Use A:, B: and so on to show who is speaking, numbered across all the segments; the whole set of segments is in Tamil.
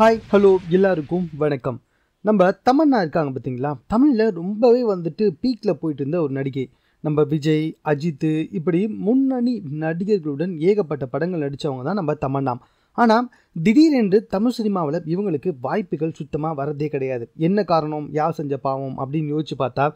A: ஹாய் ஹலோ எல்லாருக்கும் வணக்கம் நம்ம தமன்னா இருக்காங்க பார்த்தீங்களா தமிழில் ரொம்பவே வந்துட்டு பீக்கில் போயிட்டு இருந்த ஒரு நடிகை நம்ம விஜய் அஜித் இப்படி முன்னணி நடிகர்களுடன் ஏகப்பட்ட படங்கள் நடித்தவங்க தான் நம்ம தமன்னா ஆனால் திடீரென்று தமிழ் சினிமாவில் இவங்களுக்கு வாய்ப்புகள் சுத்தமாக வரதே கிடையாது என்ன காரணம் யார் செஞ்ச பாவம் அப்படின்னு யோசிச்சு பார்த்தா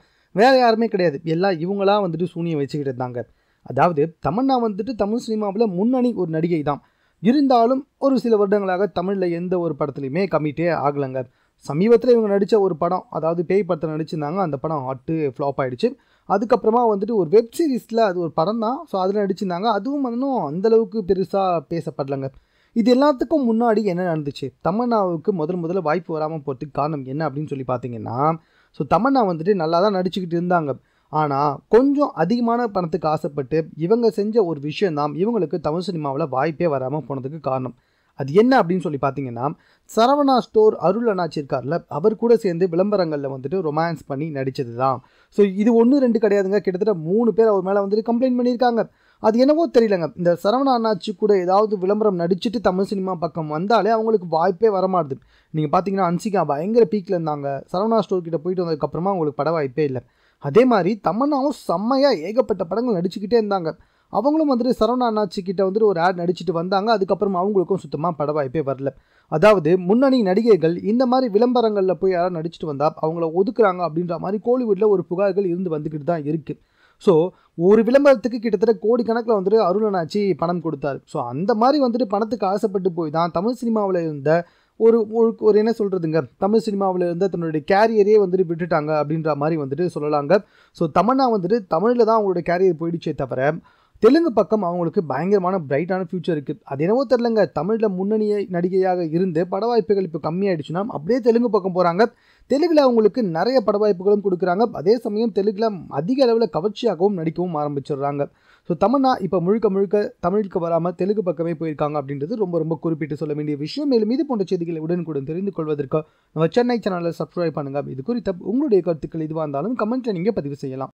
A: வேறு யாருமே கிடையாது எல்லாம் இவங்களாம் வந்துட்டு சூனியம் வச்சுக்கிட்டு இருந்தாங்க அதாவது தமன்னா வந்துட்டு தமிழ் சினிமாவில் முன்னணி ஒரு நடிகை தான் இருந்தாலும் ஒரு சில வருடங்களாக தமிழில் எந்த ஒரு படத்துலையுமே கம்மிட்டே ஆகலைங்க சமீபத்தில் இவங்க நடித்த ஒரு படம் அதாவது பேய் படத்தில் நடிச்சிருந்தாங்க அந்த படம் அட்டு ஃப்ளாப் ஆகிடுச்சு அதுக்கப்புறமா வந்துட்டு ஒரு வெப் சீரிஸில் அது ஒரு படம் தான் ஸோ அதில் நடிச்சிருந்தாங்க அதுவும் இன்னும் அந்தளவுக்கு பெருசாக பேசப்படலைங்க இது எல்லாத்துக்கும் முன்னாடி என்ன நடந்துச்சு தமன்னாவுக்கு முதல் முதல்ல வாய்ப்பு வராமல் போகிறதுக்கு காரணம் என்ன அப்படின்னு சொல்லி பார்த்தீங்கன்னா ஸோ தமன்னா வந்துட்டு நல்லா தான் நடிச்சுக்கிட்டு இருந்தாங்க ஆனால் கொஞ்சம் அதிகமான பணத்துக்கு ஆசைப்பட்டு இவங்க செஞ்ச ஒரு விஷயம் தான் இவங்களுக்கு தமிழ் சினிமாவில் வாய்ப்பே வராமல் போனதுக்கு காரணம் அது என்ன அப்படின்னு சொல்லி பார்த்தீங்கன்னா சரவணா ஸ்டோர் அருள் அண்ணாச்சி இருக்கார்ல அவர் கூட சேர்ந்து விளம்பரங்களில் வந்துட்டு ரொமான்ஸ் பண்ணி நடித்தது தான் ஸோ இது ஒன்று ரெண்டு கிடையாதுங்க கிட்டத்தட்ட மூணு பேர் அவர் மேலே வந்துட்டு கம்ப்ளைண்ட் பண்ணியிருக்காங்க அது என்னவோ தெரியலங்க இந்த சரவணா அண்ணாச்சி கூட ஏதாவது விளம்பரம் நடிச்சுட்டு தமிழ் சினிமா பக்கம் வந்தாலே அவங்களுக்கு வாய்ப்பே வரமாட்டுது நீங்கள் பார்த்தீங்கன்னா அன்சிகா பயங்கர பீக்கில் இருந்தாங்க சரவணா ஸ்டோர் கிட்ட போயிட்டு வந்ததுக்கப்புறமா அவங்களுக்கு பட வாய்ப்பே இல்லை அதே மாதிரி தமன்னாவும் செம்மையாக ஏகப்பட்ட படங்கள் நடிச்சுக்கிட்டே இருந்தாங்க அவங்களும் வந்துட்டு சரவணா அண்ணாச்சி கிட்ட வந்துட்டு ஒரு ஆட் நடிச்சுட்டு வந்தாங்க அதுக்கப்புறம் அவங்களுக்கும் சுத்தமாக பட வாய்ப்பே வரல அதாவது முன்னணி நடிகைகள் இந்த மாதிரி விளம்பரங்களில் போய் யாராவது நடிச்சுட்டு வந்தால் அவங்கள ஒதுக்குறாங்க அப்படின்ற மாதிரி கோலிவுட்டில் ஒரு புகார்கள் இருந்து வந்துக்கிட்டு தான் இருக்குது ஸோ ஒரு விளம்பரத்துக்கு கிட்டத்தட்ட கோடிக்கணக்கில் வந்துட்டு அண்ணாச்சி பணம் கொடுத்தாரு ஸோ அந்த மாதிரி வந்துட்டு பணத்துக்கு ஆசைப்பட்டு போய் தான் தமிழ் சினிமாவில் இருந்த ஒரு ஒரு என்ன சொல்கிறதுங்க தமிழ் சினிமாவில் இருந்து தன்னுடைய கேரியரே வந்துட்டு விட்டுட்டாங்க அப்படின்ற மாதிரி வந்துட்டு சொல்லலாங்க ஸோ தமன்னா வந்துட்டு தமிழில் தான் அவங்களோட கேரியர் போயிடுச்சே தவிர தெலுங்கு பக்கம் அவங்களுக்கு பயங்கரமான பிரைட்டான ஃபியூச்சர் இருக்குது அது என்னவோ தெரிலங்க தமிழில் முன்னணி நடிகையாக இருந்து பட வாய்ப்புகள் இப்போ கம்மியாயிடுச்சுன்னா அப்படியே தெலுங்கு பக்கம் போகிறாங்க தெலுங்கில் அவங்களுக்கு நிறைய பட வாய்ப்புகளும் கொடுக்குறாங்க அதே சமயம் தெலுங்கில் அதிக அளவில் கவர்ச்சியாகவும் நடிக்கவும் ஆரம்பிச்சிடுறாங்க ஸோ தமிழ்னா இப்போ முழுக்க முழுக்க தமிழுக்கு வராமல் தெலுங்கு பக்கமே போயிருக்காங்க அப்படின்றது ரொம்ப ரொம்ப குறிப்பிட்டு சொல்ல வேண்டிய விஷயம் மேலும் இது போன்ற செய்திகளை உடனுக்குடன் தெரிந்து கொள்வதற்கு நம்ம சென்னை சேனலில் சப்ஸ்கிரைப் பண்ணுங்கள் இது குறித்த உங்களுடைய கருத்துக்கள் இதுவாக இருந்தாலும் கமெண்ட்டில் நீங்கள் பதிவு செய்யலாம்